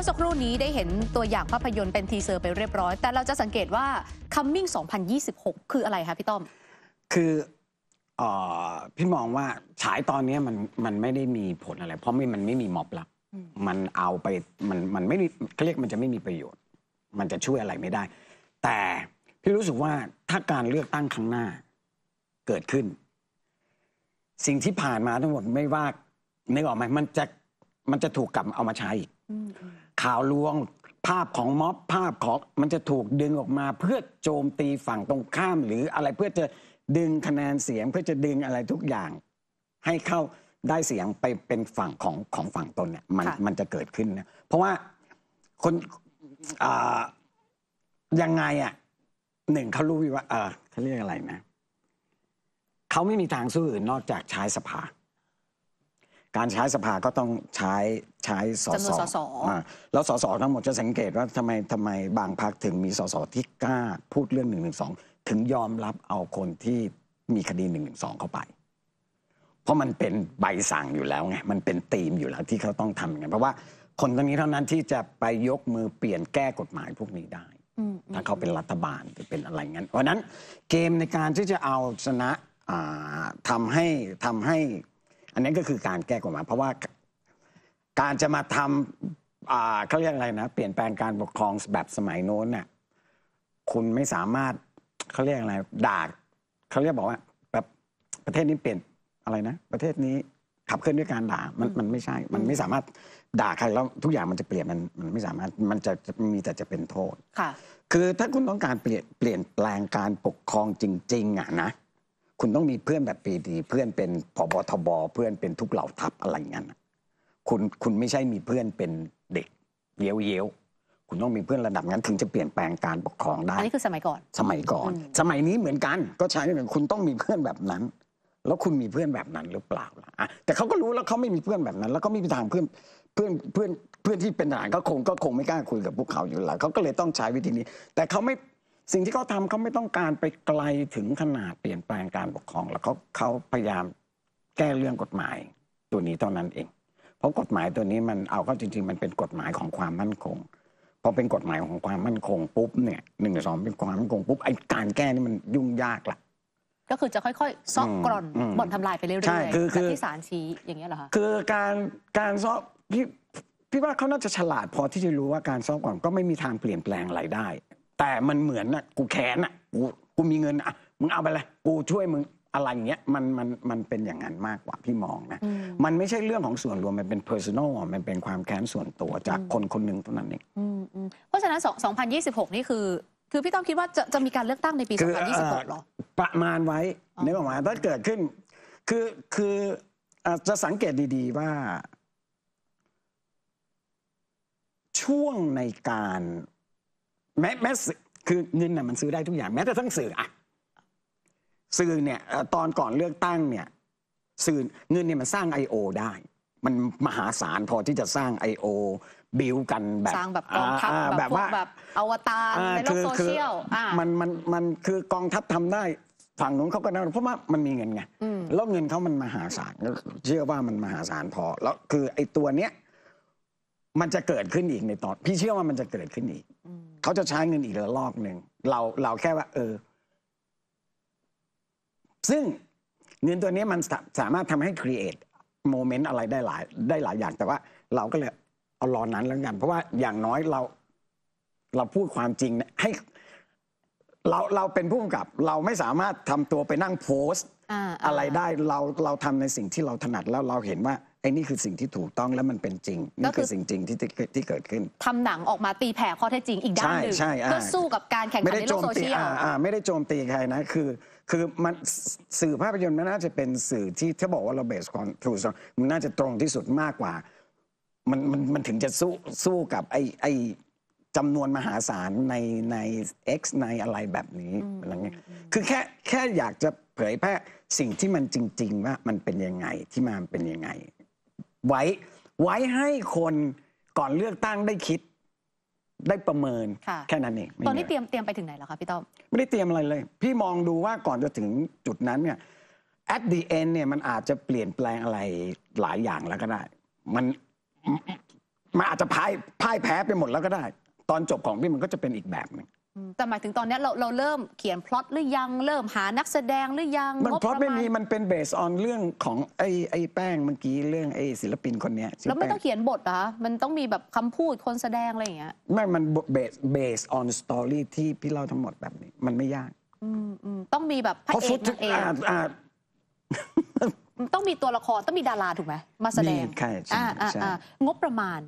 ื่อสักครู่นี้ได้เห็นตัวอย่างภาพยนตร์เป็น ทีเซอร์ไปเรียบร้อย แต่เราจะสังเกตว่า Coming 2026 คืออะไรคะพี่ต้อม คืออพี่มองว่าฉายตอนนี้มันมันไม่ได้มีผลอะไร เพราะไม่มันไม่มีม็อบละมันเอาไป มันมันไม่เขาเรียกมันจะไม่มีประโยชน์ มันจะช่วยอะไรไม่ได้ แต่พี่รู้สึกว่าถ้าการเลือกตั้งครั้งหน้าเกิดขึ้น สิ่งที่ผ่านมาทั้งหมดไม่ว่านึกออกไหมมันจะมันจะถูกกลับเอามาใช้อีกข่าวลวงภาพของม็อบภาพของมันจะถูกดึงออกมา เพื่อโจมตีฝั่งตรงข้ามหรืออะไรเพื่อจะดึงคะแนนเสียง เพื่อจะดึงอะไรทุกอย่าง ให้เข้าได้เสียงไปเป็นฝั่งของของฝั่งตนเนี่ยมันมันจะเกิดขึ้นนะเพราะว่าคนยังไงอ่ะหนึ่งเขารู้ว่าเขาเรียกอะไรนะเขาไม่มีทางสู้อื่นนอกจากใช้สภาการใช้สภาก็ต้องใช้ใช้สสสอแล้วสสทั้งหมดจะสังเกตว่าทำไมทำไมบางพรรคถึงมีสสที่กล้าพูดเรื่องหนึ่งหนึ่งสองถึงยอมรับเอาคนที่มีคดีหนึ่งหนึ่งสองเข้าไป เพราะมันเป็นใบสั่งอยู่แล้วไงมันเป็นธีมอยู่แล้วที่เขาต้องทำอย่าง้เพราะว่าคนตรงนี้เท่านั้นที่จะไปยกมือเปลี่ยนแก้กฎหมายพวกนี้ได้ถ้าเขาเป็นรัฐบาลหรือเป็นอะไรงั้น เพราะนั้นเกมในการที่จะเอาชนะาทำให้ทำให้อันนี้ก็คือการแก้กฎหมายเพราะว่าการจะมาทำเขาเรียกอะไรนะ เปลี่ยนแปลงการปกครองแบบสมัยโน้นน่ะคุณไม่สามารถเขาเรียกอะไรด่าเขาเรียกบอกว่าแบบประเทศนี้เปลี่ยนอะไรนะ ประเทศนี้ ขับเคลื่อนด้วยการด่ามันมันไม่ใช่ มันไม่สามารถด่าใครแล้ว ทุกอย่างมันจะเปลี่ยน มันมันไม่สามารถมันจะมีแต่จะเป็นโทษค่ะคือถ้าคุณต้องการเปลี่ยนเปลี่ยนแปลงการปกครองจริง ๆ อ่ะนะคุณต้องมีเพื่อนแบบปีดี เพื่อนเป็นผบทบเพื่อนเป็นทุกเหล่าทัพอะไรเงี้ยคุณคุณไม่ใช่มีเพื่อนเป็นเด็กเย้ยวเย้คุณต้องมีเพื่อนระดับนั้นถึงจะเปลี่ยนแปลงการปกครองได้ อันนี้คือสมัยก่อน สมัยก่อนสมัยนี้เหมือนกัน ก็ใช่เหมือนคุณต้องมีเพื่อนแบบนั้น แล้วคุณมีเพื่อนแบบนั้นหรือเปล่าล่ะแต่เขาก็รู้แล้วเขาไม่มีเพื่อนแบบนั้น แล้วก็ไม่มีทางเพื่อนเพื่อนเพื่อนเพื่อนที่เป็นทหารก็คง ก็คงไม่กล้าคุยกับพวกเขาอยู่แล้วเขาก็เลยต้องใช้วิธีนี้ แต่เขาไม่สิ่งที่เขาทำเขาไม่ต้องการไปไกลถึงขนาดเปลี่ยนแปลงการปกครอง แล้วเขาเขาพยายามแก้เรื่องกฎหมายตัวนี้เท่านั้นเอง เพราะกฎหมายตัวนี้มันเอาเข้าจริงๆ มันเป็นกฎหมายของความมั่นคงพอเป็นกฎหมายของความมั่นคงปุ๊บเนี่ยหนึ่งสองเป็นความมั่นคงปุ๊บไอ้การแก้นี่มันยุ่งยากละก็คือจะค่อยๆซอกกร่อนบ่อนทำลายไปเรื่อยๆจากที่ศาลชี้อย่างเงี้ยเหรอคะคือการการซอกพี่พี่ว่าเขาน่าจะฉลาดพอที่จะรู้ว่าการซอกกร่อนก็ไม่มีทางเปลี่ยนแปลงอะไรได้แต่มันเหมือนน่ะกูแขนน่ะกูกูมีเงินอ่ะ มึงเอาไปเลยกูช่วยมึง อะไรอย่างเงี้ยมันมันมันเป็นอย่างนั้นมากกว่าพี่มองนะ มันไม่ใช่เรื่องของส่วนรวม มันเป็น personal มันเป็นความแค้นส่วนตัวจากคนคนหนึ่งเท่านั้นเองเพราะฉะนั้น 2026 นี่คือ คือพี่ต้องคิดว่าจะจะมีการเลือกตั้งในปี 2026หรอ ประมาณไว้นึกออกมาถ้าเกิดขึ้นคือคือจะสังเกตดี ๆว่าช่วงในการแม้แม้สื่อคือเงินน่ยมันซื้อได้ทุกอย่างแม้แต่ทั้งสื่ออะสื่อเนี่ยตอนก่อนเลือกตั้งเนี่ยสื่อเงินเนี่ยมันสร้าง I.O. ได้ มันมหาศาลพอที่จะสร้าง I.O. บิวกันแบบสร้างแบบกองทัพแบบพวกแบบอวตารในโลกโซเชียลมันมันมันคือกองทัพทำได้ฝั่งนู้นเขาก็นั้เพราะว่ามันมีเงินไงแล้วเงินเขามันมหาศาลเชื่อว่ามันมหาศาลพอแล้วคือไอ้ตัว เนี้ยมันจะเกิดขึ้นอีกในตอนพี่เชื่อว่ามันจะเกิดขึ้นอีกเขาจะใช้เงินอีกระลอกหนึ่งเรา เราแค่ว่า เออ ซึ่งเงินตัวนี้มันสามารถทำให้ครีเอทโมเมนต์อะไรได้หลายได้หลายอย่างแต่ว่า เราก็เลยเอารอนนั้นแล้วกัน เพราะว่าอย่างน้อยเราเราพูดความจริงให้เราเราเป็นผู้กำกับเราไม่สามารถทำตัวไปนั่งโพสอะไรได้เราเราทำในสิ่งที่เราถนัดแล้วเราเห็นว่าไอ้นี่คือสิ่งที่ถูกต้องและมันเป็นจริง นี่คือสิ่งจริงที่ที่เกิดขึ้น ทำหนังออกมาตีแผ่ข้อเท็จจริงอีกด้านหนึ่งเพื่อสู้กับการแข่งขันในโลกโซเชียลไม่ได้โจมตีใครนะ คือ คือมันสื่อภาพยนตร์มันน่าจะเป็นสื่อที่ถ้าบอกว่าเราเบสคอนทรูซมันน่าจะตรงที่สุดมากกว่า มันมันมันถึงจะสู้สู้กับไอ้ไอ้จำนวนมหาศาลในใน X ในอะไรแบบนี้อะไรเงี้ยคือแค่แค่อยากจะเผยแพร่สิ่งที่มันจริง ๆ ว่ามันเป็นยังไงที่มามันเป็นยังไงไว้ไว้ให้คนก่อนเลือกตั้งได้คิด ได้ประเมินแค่นั้นเองตอนนี้เตรียมเตรียมไปถึงไหนแล้วคะพี่ต้อมไม่ได้เตรียมอะไรเลย พี่มองดูว่าก่อนจะถึงจุดนั้นเนี่ย at the end เนี่ยมันอาจจะเปลี่ยนแปลงอะไรหลายอย่างแล้วก็ได้ มันมันอาจจะพ่ายพ่ายแพ้ไปหมดแล้วก็ได้ ตอนจบของพี่มันก็จะเป็นอีกแบบหนึ่งแต่หมายถึงตอนนี้เราเราเริ่มเขียนพล็อตหรือยังเริ่มหานักแสดงหรือยังมันพล็อตไม่มีมันเป็นเบสออนเรื่องของไอ้ไอ้แป้งเมื่อกี้เรื่องไอ้ศิลปินคนนี้แล้วไม่ต้องเขียนบทเหรอมันต้องมีแบบคำพูดคนแสดงอะไรอย่างเงี้ยไม่ มันเบสเบสออนสตอรี่ที่พี่เล่าทั้งหมดแบบนี้มันไม่ยากอืมต้องมีแบบพระเอกนางเอกต้องมีตัวละครต้องมีดาราถูกไหมมาแสดงใช่ใช่งบประมาณ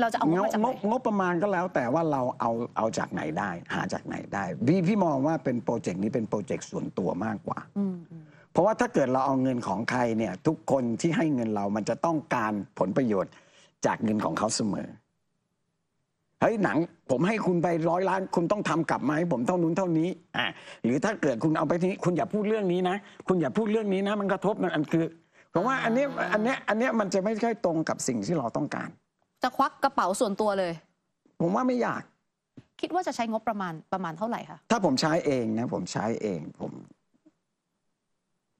เราจะเอางบมาจากไหนงบประมาณก็แล้ว แต่ว่าเราเอาเอาจากไหนได้ หาจากไหนได้พี่พี่มองว่าเป็นโปรเจกต์นี้เป็นโปรเจกต์ส่วนตัวมากกว่าเพราะว่าถ้าเกิดเราเอาเงินของใครเนี่ย ทุกคนที่ให้เงินเรามันจะต้องการผลประโยชน์จากเงินของเขาเสมอเฮ้ยหนังผมให้คุณไปร้อยล้าน คุณต้องทำกลับมาให้ผมเท่านู้นเท่านี้อ่าหรือถ้าเกิดคุณเอาไปที่นี้คุณอย่าพูดเรื่องนี้นะ คุณอย่าพูดเรื่องนี้นะ มันกระทบมันอันคือผมว่าอันนี้อันนี้อันนี้มันจะไม่ค่อยตรงกับสิ่งที่เราต้องการะควักกระเป๋าส่วนตัวเลย ผมว่าไม่อยาก คิดว่าจะใช้งบประมาณประมาณเท่าไหร่คะถ้าผมใช้เองนะผมใช้เองผม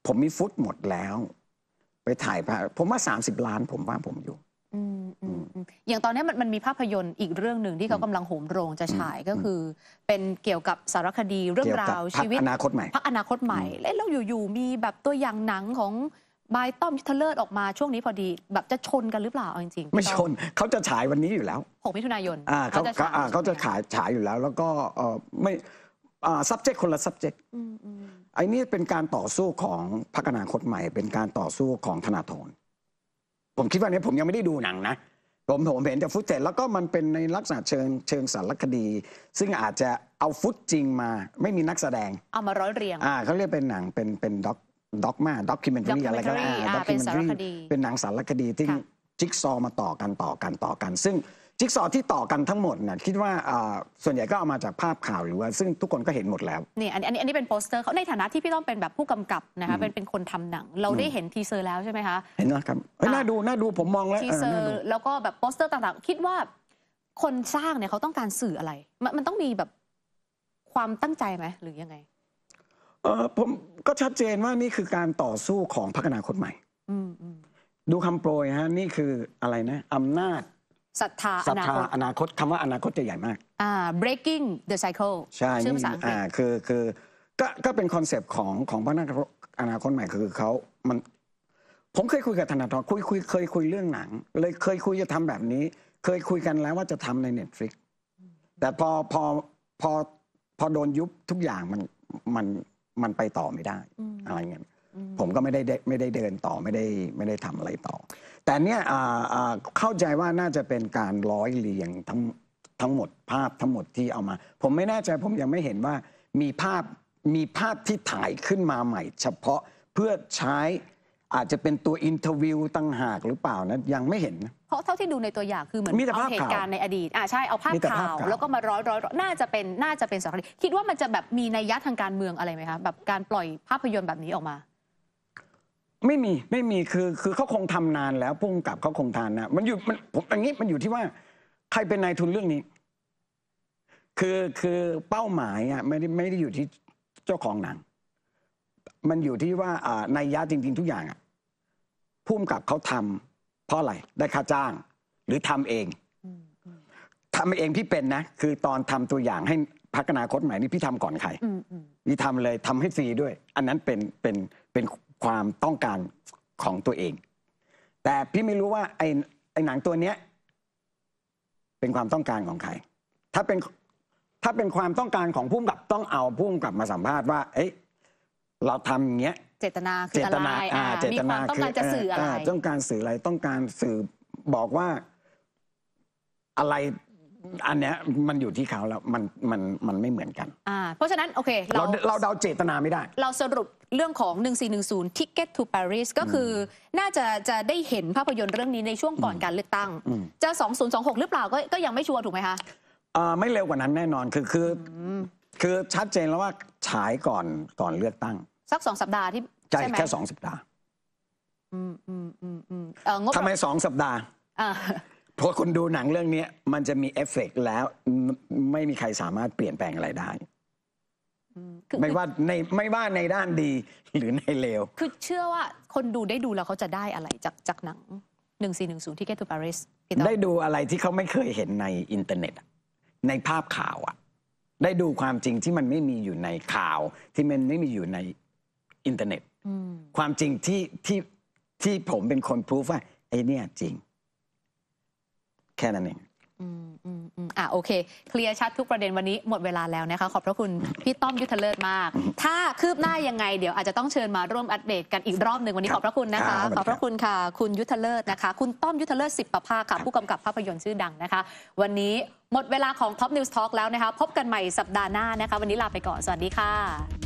ผมมีฟุตหมดแล้ว ไปถ่าย ผมว่าสามสิบล้าน ผมว่าผมอยู่อย่างตอนนี้มันมันมีภาพยนตร์อีกเรื่องหนึ่งที่เขากำลังโหมโรงจะฉายก็คือ เป็นเกี่ยวกับสารคดีเรื่องราวชีวิตพักอนาคตใหม่พักอนาคตใหม่ แล้วอยู่ๆมีแบบตัวอย่างหนังของบายต้อมทะเลิศออกมาช่วงนี้พอดี แบบจะชนกันหรือเปล่าเอาจริงๆไม่ชนเขาจะฉายวันนี้อยู่แล้ว6มิถุนายนเขาเขาเขาจะขายฉายอยู่แล้วแล้วก็ไม่ subject คนละ subject อันไอ้นี่เป็นการต่อสู้ของพักอนาคตใหม่ เป็นการต่อสู้ของธนาธรผมคิดว่าเนี้ผมยังไม่ได้ดูหนังนะ ผมผมเห็นแต่ฟุตเ็ดแล้วก็มันเป็นในลักษณะเชิงเชิงสารคดี ซึ่งอาจจะเอาฟุตจริงมา ไม่มีนักแสดงเอามาร้อยเรียงอ่าเขาเรียกเป็นหนังเป็นเป็นด็อกด็อกมาด็อกคิมเมนรีอะไรก็ได้ด็อกคิมเมนรีเป็นหนังสารคดีที่จิ๊กซอมาต่อกันต่อกันต่อกัน ซึ่งจิ๊กซอที่ต่อกันทั้งหมดน่ยคิดว่าส่วนใหญ่ก็เอามาจากภาพข่าวหรือว่าซึ่งทุกคนก็เห็นหมดแล้วนี่อันนี้อันนี้เป็นโปสเตอร์เขาในฐานะที่พี่ต้องเป็นแบบผู้กำกับนะคะเป็นเป็นคนทำหนังเราได้เห็นทีเซอร์แล้วใช่ไหมคะเห็นแล้วครับเฮ้ยน่าดูน่าดูผมมอง แล้วทีเซอร์แล้วก็แบบโปสเตอร์ต่างๆคิดว่าคนสร้างเนี่ยเขาต้องการสื่ออะไร มันต้องมีแบบความตั้งใจไหมหรือยังไงเออผมก็ชัดเจนว่านี่คือการต่อสู้ของพัฒนาคตใหม่ดูคำโปรยฮะนี่คืออะไรนะอำนาจศรัทธาศรัทอนาธาคตอนาคตคำว่าอนาคตจะใหญ่มากอ่า breaking the cycle ใช่ชื่อภาษาอ่าคือคือก็ก็เป็นคอนเซปต์ของของพัฒนาคอนาคตใหม่คือเขามัน ผมเคยคุยกับธนาธรคุยคุยเคยคุยเรื่องหนัง เลยเคยคุยจะทำแบบนี้ เคยคุยกันแล้วว่าจะทำใน Netflix แต่พอพอพอพอโดนยุบทุกอย่างมันมันมันไปต่อไม่ได้อะไรเงี้ยผมก็ไม่ได้ไม่ได้เดินต่อไม่ได้ไม่ได้ทำอะไรต่อ แต่เนี้ยเข้าใจว่าน่าจะเป็นการร้อยเรียงทั้งทั้งหมดภาพทั้งหมดที่เอามา ผมไม่แน่ใจผมยังไม่เห็นว่ามีภาพมีภาพที่ถ่ายขึ้นมาใหม่ เฉพาะเพื่อใช้อาจจะเป็นตัวอินเทอร์วิวตั้งหากหรือเปล่านะยังไม่เห็นนะเพราะเท่าที่ดูในตัวอย่างคือเหมือนเอาเหตุการณ์ในอดีต อ่าใช่ เอาภาพข่าว แล้วก็มาร้อยร้อยน่าจะเป็นน่าจะเป็นสารคดีคิดว่ามันจะแบบมีนัยยะทางการเมืองอะไรไหมคะแบบการปล่อยภาพยนตร์แบบนี้ออกมา ไม่มีไม่มีคือคือเขาคงทำนานแล้วพุ่งกลับเขาคงทานนะมันอยู่มันผมอย่างนี้มันอยู่ที่ว่า ใครเป็นนายทุนเรื่องนี้ คือคือเป้าหมายอ่ะไม่ได้ไม่ได้อยู่ที่เจ้าของหนังมันอยู่ที่ว่าอ่านัยยะจริง ๆทุกอย่างอ่ะพุ่มกับเขาทำเพราะอะไรได้ค่าจ้าง หรือทำเองทำเองพี่เป็นนะ คือตอนทำตัวอย่างให้พักอนาคตใหม่นี่พี่ทำก่อนใครนี่ทำเลยทำให้ฟรีด้วย อันนั้นเป็นเป็นเป็นความต้องการของตัวเอง แต่พี่ไม่รู้ว่าไอ้ไอ้หนังตัวเนี้ยเป็นความต้องการของใครถ้าเป็นถ้าเป็นความต้องการของผู้กับต้องเอาผู้กับมาสัมภาษณ์ว่า เอ้ยเราทำอย่างเงี้ยเจตนาคือตนาอ่าเจมีตคนาวามต้องการจะสื่ออะไร ต้องการสื่ออะไรต้องการสื่อบอกว่า อะไร อันเนี้ยมันอยู่ที่เขาแล้ว มันมันมันไม่เหมือนกันอ่าเพราะฉะนั้น โอเค เราเราเดาเจตนาไม่ได้ เราสรุปเรื่องของ 1410 Ticket to Paris ก็คือ น่าจะจะได้เห็นภาพยนตร์เรื่องนี้ในช่วงก่อนการเลือกตั้งอจะ2026หรือเปล่าก็ก็ยังไม่ชัวร์ถูกไหมคะอ่าไม่เร็วกว่านั้นแน่นอนคือคือคือชัดเจนแล้วว่าฉายก่อนก่อนเลือกตั้งสักสองสัปดาห์ที่ใช่ไหมแค่สองสัปดาห์อืมอืมอืมอืมทำไมสองสัปดาห์เพราะคนดูหนังเรื่องนี้มันจะมีเอฟเฟกแล้วไม่มีใครสามารถเปลี่ยนแปลงอะไรได้ไม่ว่าในไม่ว่าในด้านดีหรือในเลวคือเชื่อว่าคนดูได้ดูแล้วเขาจะได้อะไรจากจากหนัง 1410 ที่เกตูปารีสได้ดูอะไรที่เขาไม่เคยเห็นในอินเทอร์เน็ตในภาพข่าวอะได้ดูความจริงที่มันไม่มีอยู่ในข่าวที่มันไม่มีอยู่ในอินเทอร์เน็ตความจริงที่ที่ที่ผมเป็นคนพูดว่าไอ้นี่จริง แค่นั้นเองอ่าโอเคเคลียร์ชัดทุกประเด็นวันนี้หมดเวลาแล้วนะคะขอบพระคุณพี่ต้อมยุทธเลิศมาก ถ้าคืบหน้ายังไงเดี๋ยวอาจจะต้องเชิญมาร่วมอัปเดตกันอีกรอบหนึ่งวันนี้ขอบพระคุณนะคะ ขอบพระคุณค่ะคุณยุทธเลิศนะคะคุณต้อมยุทธเลิศสิบประภาค่ะผู้กำกับภาพยนตร์ชื่อดังนะคะ วันนี้หมดเวลาของ Top News Talk แล้วนะคะพบกันใหม่สัปดาห์หน้านะคะวันนี้ลาไปก่อนสวัสดีค่ะ